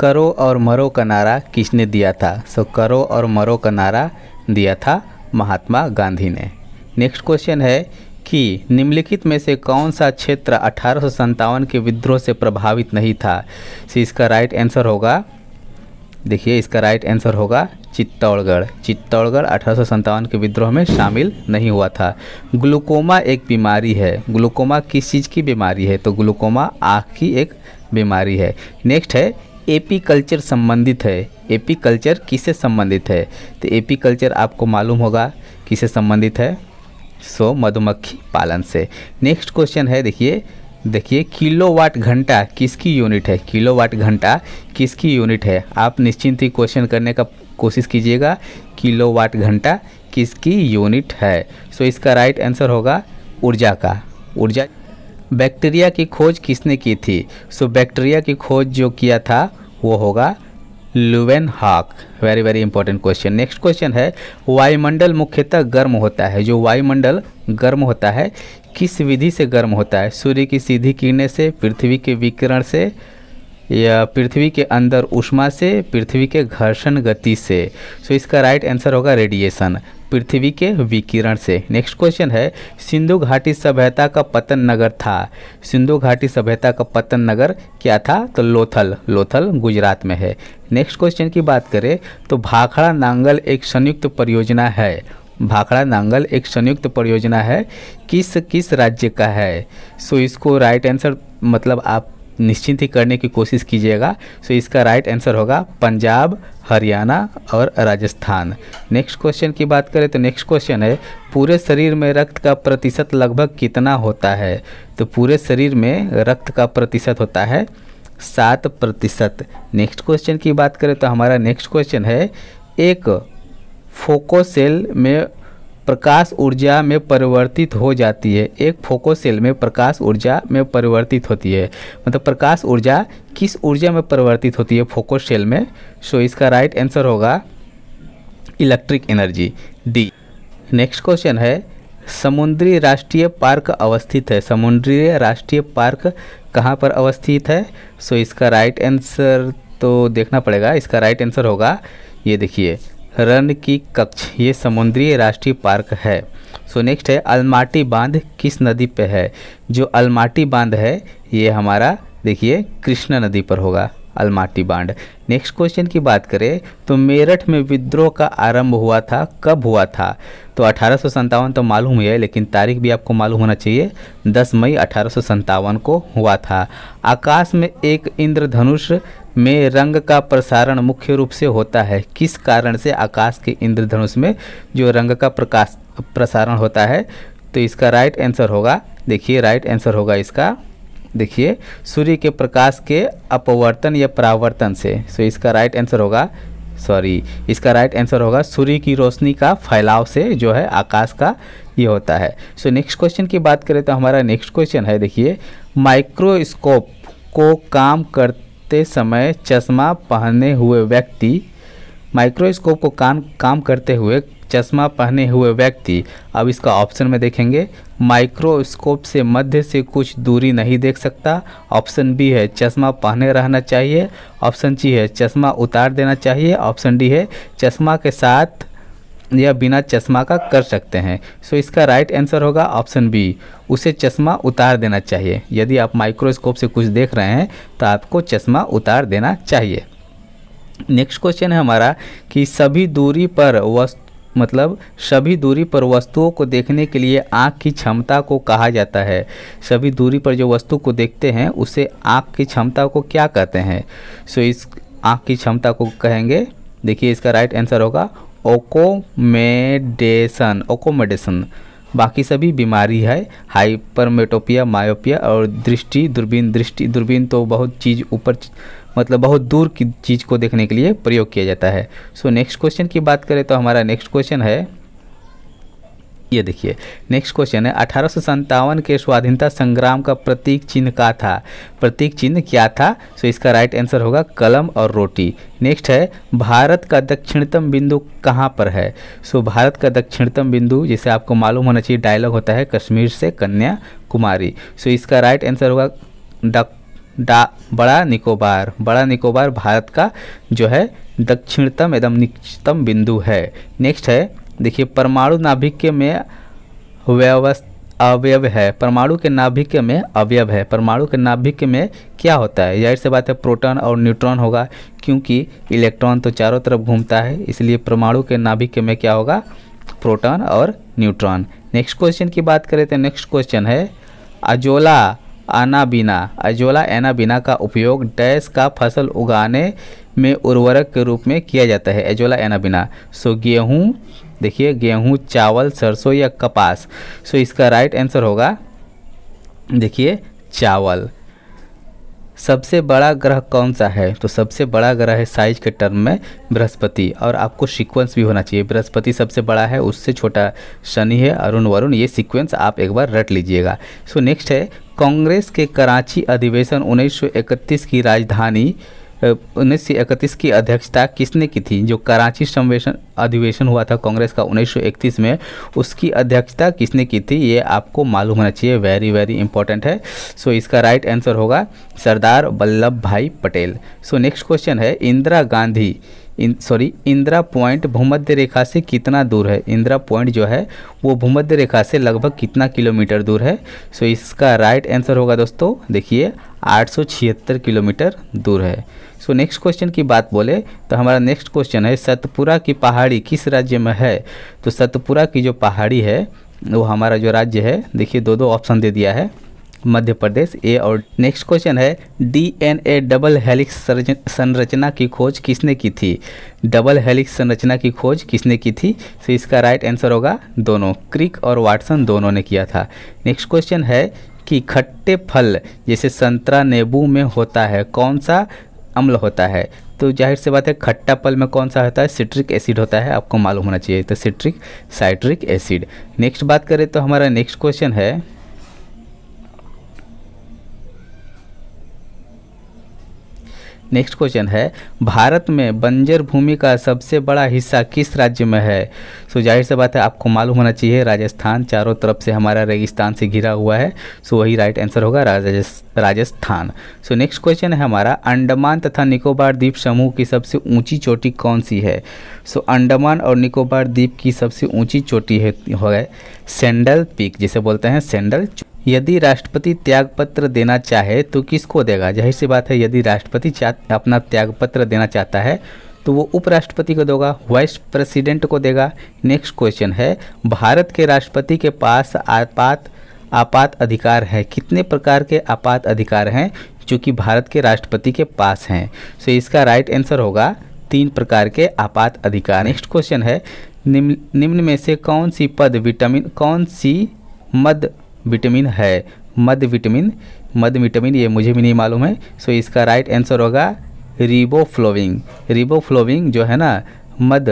करो और मरो का नारा किसने दिया था सो करो और मरो का नारा दिया था महात्मा गांधी ने नेक्स्ट क्वेश्चन है कि निम्नलिखित में से कौन सा क्षेत्र अठारह के विद्रोह से प्रभावित नहीं था सो इसका राइट आंसर होगा देखिए इसका राइट आंसर होगा चित्तौड़गढ़ चित्तौड़गढ़ अठारह के विद्रोह में शामिल नहीं हुआ था ग्लूकोमा एक बीमारी है ग्लूकोमा किस चीज़ की बीमारी है तो ग्लूकोमा आँख की एक बीमारी है नेक्स्ट है एपी कल्चर संबंधित है एपी कल्चर किससे संबंधित है तो एपी कल्चर आपको मालूम होगा किसे संबंधित है सो so, मधुमक्खी पालन से नेक्स्ट क्वेश्चन है देखिए देखिए किलोवाट घंटा किसकी यूनिट है किलोवाट घंटा किसकी यूनिट है आप निश्चिंत ही क्वेश्चन करने का कोशिश कीजिएगा किलोवाट घंटा किसकी यूनिट है सो so, इसका राइट आंसर होगा ऊर्जा का ऊर्जा बैक्टीरिया की खोज किसने की थी सो so, बैक्टीरिया की खोज जो किया था वो होगा लुवेन हाक very very important question next question है वायुमंडल मुख्यतः गर्म होता है जो वायुमंडल गर्म होता है किस विधि से गर्म होता है सूर्य की सीधी किरणें से पृथ्वी के विकिरण से या पृथ्वी के अंदर उष्मा से पृथ्वी के घर्षण गति से सो so इसका राइट आंसर होगा रेडिएशन पृथ्वी के विकिरण से नेक्स्ट क्वेश्चन है सिंधु घाटी सभ्यता का पतन नगर था सिंधु घाटी सभ्यता का पतन नगर क्या था तो लोथल लोथल गुजरात में है नेक्स्ट क्वेश्चन की बात करें तो भाखड़ा नांगल एक संयुक्त परियोजना है भाखड़ा नांगल एक संयुक्त परियोजना है किस किस राज्य का है सो इसको राइट आंसर मतलब आप निश्चिंत ही करने की कोशिश कीजिएगा सो इसका राइट आंसर होगा पंजाब हरियाणा और राजस्थान नेक्स्ट क्वेश्चन की बात करें तो नेक्स्ट क्वेश्चन है पूरे शरीर में रक्त का प्रतिशत लगभग कितना होता है तो पूरे शरीर में रक्त का प्रतिशत होता है सात प्रतिशत नेक्स्ट क्वेश्चन की बात करें तो हमारा नेक्स्ट क्वेश्चन है एक फोकोसेल में प्रकाश ऊर्जा में परिवर्तित हो जाती है एक फोको सेल में प्रकाश ऊर्जा में परिवर्तित होती है मतलब प्रकाश ऊर्जा किस ऊर्जा में परिवर्तित होती है सेल में सो इसका राइट आंसर होगा electric energy D next question है समुद्री राष्ट्रीय पार्क अवस्थित है समुद्री राष्ट्रीय पार्क कहाँ पर अवस्थित है सो इसका राइट आंसर तो देखना पड़ेगा इसका राइट आंसर होगा ये देखिए रन की कक्ष ये समुद्रीय राष्ट्रीय पार्क है सो so नेक्स्ट है अलमाटी बांध किस नदी पे है जो अलमाटी बांध है ये हमारा देखिए कृष्णा नदी पर होगा अलमाटी बांध नेक्स्ट क्वेश्चन की बात करें तो मेरठ में विद्रोह का आरंभ हुआ था कब हुआ था तो अठारह तो मालूम है लेकिन तारीख भी आपको मालूम होना चाहिए 10 मई अठारह को हुआ था आकाश में एक इंद्रधनुष में रंग का प्रसारण मुख्य रूप से होता है किस कारण से आकाश के इंद्रधनुष में जो रंग का प्रकाश प्रसारण होता है तो इसका राइट आंसर होगा देखिए राइट आंसर होगा इसका देखिए सूर्य के प्रकाश के अपवर्तन या परावर्तन से सो इसका राइट आंसर होगा सॉरी इसका राइट आंसर होगा सूर्य की रोशनी का फैलाव से जो है आकाश का ये होता है सो नेक्स्ट क्वेश्चन की बात करें तो हमारा नेक्स्ट क्वेश्चन है देखिए माइक्रोस्कोप को काम करते करते समय चश्मा पहने हुए व्यक्ति माइक्रोस्कोप को काम काम करते हुए चश्मा पहने हुए व्यक्ति अब इसका ऑप्शन में देखेंगे माइक्रोस्कोप से मध्य से कुछ दूरी नहीं देख सकता ऑप्शन बी है चश्मा पहने रहना चाहिए ऑप्शन सी है चश्मा उतार देना चाहिए ऑप्शन डी है चश्मा के साथ या बिना चश्मा का कर सकते हैं सो इसका राइट आंसर होगा ऑप्शन बी उसे चश्मा उतार देना चाहिए यदि आप माइक्रोस्कोप से कुछ देख रहे हैं तो आपको चश्मा उतार देना चाहिए नेक्स्ट क्वेश्चन है हमारा कि सभी दूरी पर वस्तु मतलब सभी दूरी पर वस्तुओं को देखने के लिए आँख की क्षमता को कहा जाता है सभी दूरी पर जो वस्तु को देखते हैं उसे आँख की क्षमता को क्या कहते हैं सो इस आँख की क्षमता को कहेंगे देखिए इसका राइट आंसर होगा ओकोमेडेशन ओकोमेडेशन बाकी सभी बीमारी है हाइपरमेटोपिया मायोपिया और दृष्टि दूरबीन दृष्टि दूरबीन तो बहुत चीज़ ऊपर मतलब बहुत दूर की चीज़ को देखने के लिए प्रयोग किया जाता है सो नेक्स्ट क्वेश्चन की बात करें तो हमारा नेक्स्ट क्वेश्चन है ये देखिए नेक्स्ट क्वेश्चन है अठारह के स्वाधीनता संग्राम का प्रतीक चिन्ह का था प्रतीक चिन्ह क्या था सो इसका राइट आंसर होगा कलम और रोटी नेक्स्ट है भारत का दक्षिणतम बिंदु कहाँ पर है सो भारत का दक्षिणतम बिंदु जैसे आपको मालूम होना चाहिए डायलॉग होता है कश्मीर से कन्याकुमारी सो इसका राइट आंसर होगा द डा बड़ा निकोबार बड़ा निकोबार भारत का जो है दक्षिणतम एकदम निचतम बिंदु है नेक्स्ट है देखिए परमाणु नाभिक्य में व्यवस्थ अवयव है परमाणु के नाभिक्य में अवयव है परमाणु के नाभिक्य में क्या होता है जाहिर से बात है प्रोटॉन और न्यूट्रॉन होगा क्योंकि इलेक्ट्रॉन तो चारों तरफ घूमता है इसलिए परमाणु के नाभिक में क्या होगा प्रोटॉन और न्यूट्रॉन नेक्स्ट क्वेश्चन की बात करें तो नेक्स्ट क्वेश्चन है अजोला आनाबीना अजोला एनाबीना का उपयोग डैश का फसल उगाने में उर्वरक के रूप में किया जाता है अजोला एनाबीना सो गेहूँ देखिए गेहूँ चावल सरसों या कपास सो इसका राइट आंसर होगा देखिए चावल सबसे बड़ा ग्रह कौन सा है तो सबसे बड़ा ग्रह है साइज के टर्म में बृहस्पति और आपको सीक्वेंस भी होना चाहिए बृहस्पति सबसे बड़ा है उससे छोटा शनि है अरुण वरुण ये सीक्वेंस आप एक बार रट लीजिएगा सो नेक्स्ट है कांग्रेस के कराची अधिवेशन 1931 की राजधानी उन्नीस सौ इकतीस की अध्यक्षता किसने की थी जो कराची संवेशन अधिवेशन हुआ था कांग्रेस का 1931 में उसकी अध्यक्षता किसने की थी ये आपको मालूम होना चाहिए वेरी वेरी इंपॉर्टेंट है सो so, इसका राइट right आंसर होगा Sardar Vallabh Bhai Patel so next question है Indira Gandhi in sorry Indira point भूमध्य रेखा से कितना दूर है इंदिरा पॉइंट जो है वो भूमध्य रेखा से लगभग कितना किलोमीटर दूर है सो so, इसका राइट आंसर होगा दोस्तों देखिए 876 किलोमीटर दूर है सो नेक्स्ट क्वेश्चन की बात बोले तो हमारा नेक्स्ट क्वेश्चन है सतपुरा की पहाड़ी किस राज्य में है तो सतपुरा की जो पहाड़ी है वो हमारा जो राज्य है देखिए दो दो ऑप्शन दे दिया है मध्य प्रदेश ए और नेक्स्ट क्वेश्चन है डीएनए डबल हेलिक्स संरचना की खोज किसने की थी डबल हेलिक्स संरचना की खोज किसने की थी तो इसका राइट आंसर होगा दोनों क्रिक और वाटसन दोनों ने किया था नेक्स्ट क्वेश्चन है कि खट्टे फल जैसे संतरा नींबू में होता है कौन सा अम्ल होता है तो जाहिर सी बात है खट्टा फल में कौन सा होता है सिट्रिक एसिड होता है आपको मालूम होना चाहिए तो सिट्रिक साइट्रिक एसिड नेक्स्ट बात करें तो हमारा नेक्स्ट क्वेश्चन है नेक्स्ट क्वेश्चन है भारत में बंजर भूमि का सबसे बड़ा हिस्सा किस राज्य में है सो so, जाहिर सी बात है आपको मालूम होना चाहिए राजस्थान चारों तरफ से हमारा रेगिस्तान से घिरा हुआ है सो so, वही राइट आंसर होगा राजस्थान सो नेक्स्ट क्वेश्चन है हमारा अंडमान तथा निकोबार द्वीप समूह की सबसे ऊंची चोटी कौन सी है सो so, अंडमान और निकोबार द्वीप की सबसे ऊंची चोटी है सेंडल पीक जिसे बोलते हैं सेंडल यदि राष्ट्रपति त्यागपत्र देना चाहे तो किसको देगा जाहिर सी बात है यदि राष्ट्रपति अपना त्यागपत्र देना चाहता है तो वो उपराष्ट्रपति को देगा वाइस प्रेसिडेंट को देगा नेक्स्ट क्वेश्चन है भारत के राष्ट्रपति के पास आपात आपात अधिकार है कितने प्रकार के आपात अधिकार हैं जो कि भारत के राष्ट्रपति के पास हैं सो इसका राइट आंसर होगा तीन प्रकार के आपात अधिकार नेक्स्ट क्वेश्चन है निम्न निम्न में से कौन सी पद विटामिन कौन सी मद विटामिन है मध्य विटामिन मध्य विटामिन ये मुझे भी नहीं मालूम है सो इसका राइट आंसर होगा रिबोफ्लोविंग रिबोफ्लोविंग जो है ना मद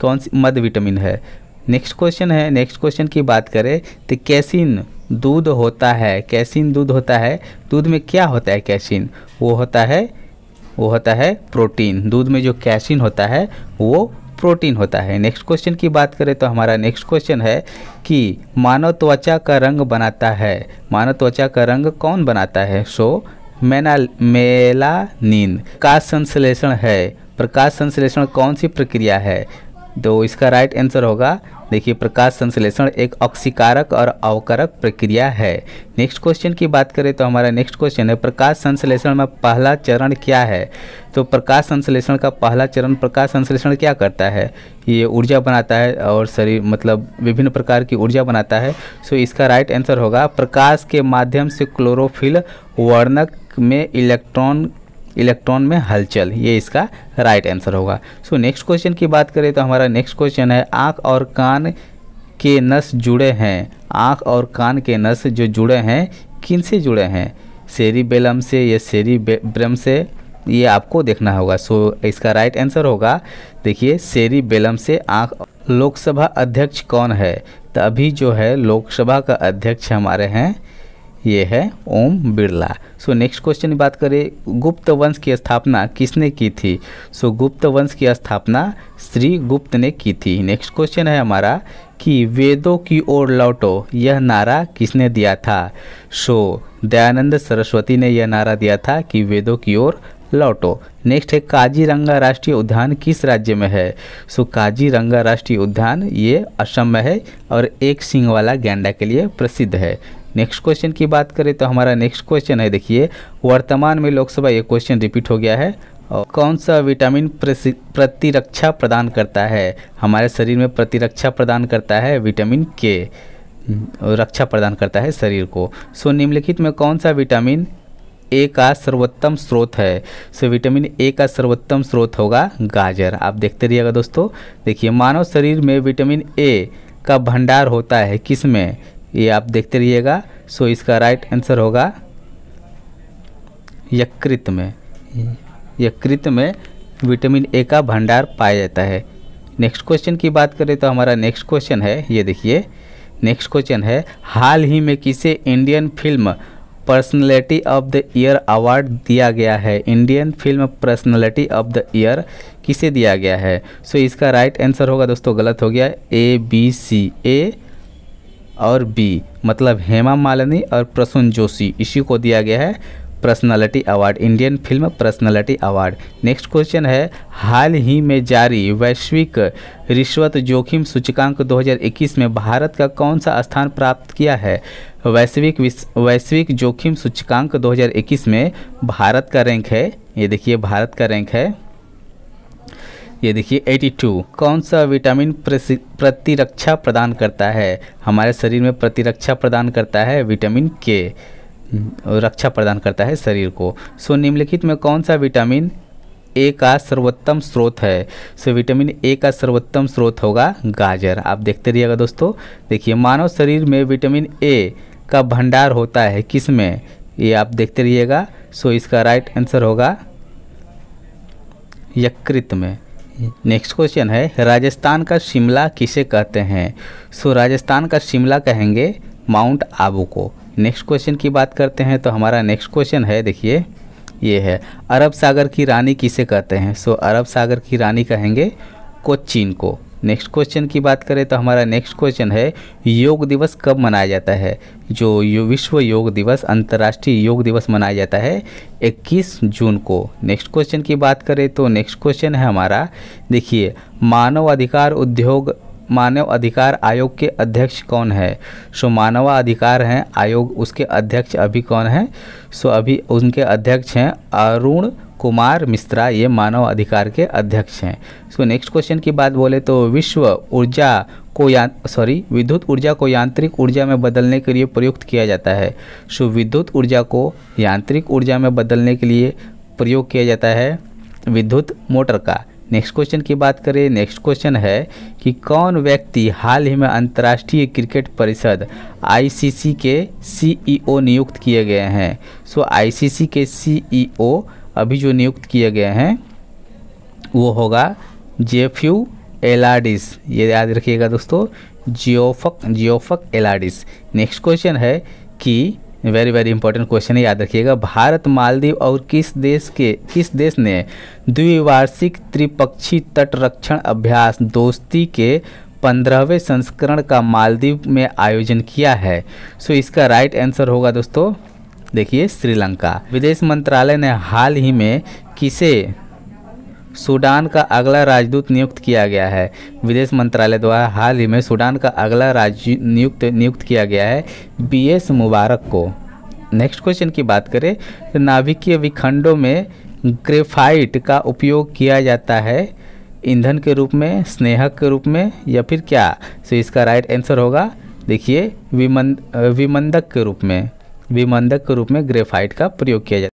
कौन सी मध विटामिन है नेक्स्ट क्वेश्चन है नेक्स्ट क्वेश्चन की बात करें तो कैसिन दूध होता है कैसिन दूध होता है दूध में क्या होता है कैसिन वो होता है वो होता है प्रोटीन दूध में जो कैसिन होता है वो प्रोटीन होता है नेक्स्ट क्वेश्चन की बात करें तो हमारा नेक्स्ट क्वेश्चन है कि मानव त्वचा का रंग बनाता है मानव त्वचा का रंग कौन बनाता है सो मेना नींद का संश्लेषण है प्रकाश संश्लेषण कौन सी प्रक्रिया है तो इसका राइट आंसर होगा देखिए प्रकाश संश्लेषण एक ऑक्सीकारक और अवकारक प्रक्रिया है नेक्स्ट क्वेश्चन की बात करें तो हमारा नेक्स्ट क्वेश्चन है प्रकाश संश्लेषण में पहला चरण क्या है तो प्रकाश संश्लेषण का पहला चरण प्रकाश संश्लेषण क्या करता है ये ऊर्जा बनाता है और शरीर मतलब विभिन्न प्रकार की ऊर्जा बनाता है सो इसका राइट आंसर होगा प्रकाश के माध्यम से क्लोरोफिल वर्णक में इलेक्ट्रॉन इलेक्ट्रॉन में हलचल ये इसका राइट आंसर होगा सो नेक्स्ट क्वेश्चन की बात करें तो हमारा नेक्स्ट क्वेश्चन है आँख और कान के नस जुड़े हैं आँख और कान के नस जो जुड़े हैं किन से जुड़े हैं बेलम से या सेरी ब्रम से ये आपको देखना होगा सो so, इसका राइट आंसर होगा देखिए बेलम से आँख लोकसभा अध्यक्ष कौन है तभी जो है लोकसभा का अध्यक्ष हमारे हैं ये है Om Birla so next question की बात करें गुप्त वंश की स्थापना किसने की थी सो so, गुप्त वंश की स्थापना श्री गुप्त ने की थी नेक्स्ट क्वेश्चन है हमारा कि वेदों की ओर लौटो यह नारा किसने दिया था सो so, दयानंद सरस्वती ने यह नारा दिया था कि वेदों की ओर लौटो नेक्स्ट है काजीरंगा राष्ट्रीय उद्यान किस राज्य में है सो काजीरंगा राष्ट्रीय उद्यान ये असम में है और एक सिंह वाला गैंडा के लिए प्रसिद्ध है नेक्स्ट क्वेश्चन की बात करें तो हमारा नेक्स्ट क्वेश्चन है देखिए वर्तमान में लोकसभा ये क्वेश्चन रिपीट हो गया है और कौन सा विटामिन प्रतिरक्षा प्रदान करता है हमारे शरीर में प्रतिरक्षा प्रदान करता है विटामिन के रक्षा प्रदान करता है शरीर को सो निम्नलिखित में कौन सा विटामिन ए का सर्वोत्तम स्रोत है सो विटामिन ए का सर्वोत्तम स्रोत होगा गाजर आप देखते रहिएगा दोस्तों देखिए मानव शरीर में विटामिन ए का भंडार होता है किस में ये आप देखते रहिएगा सो इसका राइट आंसर होगा यकृत में यकृत में विटामिन ए का भंडार पाया जाता है नेक्स्ट क्वेश्चन की बात करें तो हमारा नेक्स्ट क्वेश्चन है ये देखिए नेक्स्ट क्वेश्चन है हाल ही में किसे Indian film personality of the year award दिया गया है Indian film personality of the year किसे दिया गया है सो so, इसका राइट आंसर होगा दोस्तों गलत हो गया ए बी सी ए और बी मतलब हेमा मालिनी और प्रसून जोशी इसी को दिया गया है personality award Indian film personality award next question है हाल ही में जारी वैश्विक रिश्वत जोखिम सूचकांक 2021 में भारत का कौन सा स्थान प्राप्त किया है वैश्विक वैश्विक जोखिम सूचकांक 2021 में भारत का रैंक है ये देखिए भारत का रैंक है ये देखिए 82 कौन सा विटामिन प्रतिरक्षा प्रदान करता है हमारे शरीर में प्रतिरक्षा प्रदान करता है विटामिन हम्म, के रक्षा प्रदान करता है शरीर को सो निम्नलिखित में कौन सा विटामिन ए का सर्वोत्तम स्रोत है सो विटामिन ए का सर्वोत्तम स्रोत होगा गाजर आप देखते रहिएगा दोस्तों देखिए मानव शरीर में विटामिन ए का भंडार होता है किस में ये आप देखते रहिएगा सो इसका राइट आंसर होगा यकृत में नेक्स्ट क्वेश्चन है राजस्थान का शिमला किसे कहते हैं सो राजस्थान का शिमला कहेंगे माउंट आबू को नेक्स्ट क्वेश्चन की बात करते हैं तो हमारा नेक्स्ट क्वेश्चन है देखिए ये है अरब सागर की रानी किसे कहते हैं सो अरब सागर की रानी कहेंगे कोचीन को नेक्स्ट क्वेश्चन की बात करें तो हमारा नेक्स्ट क्वेश्चन है योग दिवस कब मनाया जाता है जो यो विश्व योग दिवस अंतर्राष्ट्रीय योग दिवस मनाया जाता है 21 जून को नेक्स्ट क्वेश्चन की बात करें तो नेक्स्ट क्वेश्चन है हमारा देखिए मानव अधिकार उद्योग मानव अधिकार आयोग के अध्यक्ष कौन है सो मानवाधिकार हैं आयोग उसके अध्यक्ष अभी कौन है सो अभी उनके अध्यक्ष हैं अरुण कुमार मिश्रा ये मानव अधिकार के अध्यक्ष हैं इसको नेक्स्ट क्वेश्चन की बात बोले तो विश्व ऊर्जा को या सॉरी विद्युत ऊर्जा को यांत्रिक ऊर्जा में बदलने के लिए प्रयुक्त किया जाता है सो विद्युत ऊर्जा को यांत्रिक ऊर्जा में बदलने के लिए प्रयोग किया जाता है विद्युत मोटर का नेक्स्ट क्वेश्चन की बात करें नेक्स्ट क्वेश्चन है कि कौन व्यक्ति हाल ही में अंतर्राष्ट्रीय क्रिकेट परिषद आईसीसी के सीईओ e नियुक्त किए गए हैं सो आईसीसी के सीईओ अभी जो नियुक्त किए गए हैं वो होगा जेफ्यू एलाडिस ये याद रखिएगा दोस्तों जियोफक जियोफक एलाडिस नेक्स्ट क्वेश्चन है कि वेरी वेरी इंपॉर्टेंट क्वेश्चन है याद रखिएगा भारत मालदीव और किस देश के किस देश ने द्विवार्षिक त्रिपक्षीय तटरक्षण अभ्यास दोस्ती के पंद्रहवें संस्करण का मालदीव में आयोजन किया है सो so, इसका राइट आंसर होगा दोस्तों देखिए श्रीलंका विदेश मंत्रालय ने हाल ही में किसे सूडान का अगला राजदूत नियुक्त किया गया है विदेश मंत्रालय द्वारा हाल ही में सूडान का अगला राज नियुक्त नियुक्त किया गया है बी एस मुबारक को नेक्स्ट क्वेश्चन की बात करें तो नाभिकीय विखंडों में ग्रेफाइट का उपयोग किया जाता है ईंधन के रूप में स्नेहक के रूप में या फिर क्या सो इसका राइट आंसर होगा देखिए विमंद विमंदक के रूप में विमंदक के रूप में ग्रेफाइट का प्रयोग किया जाता है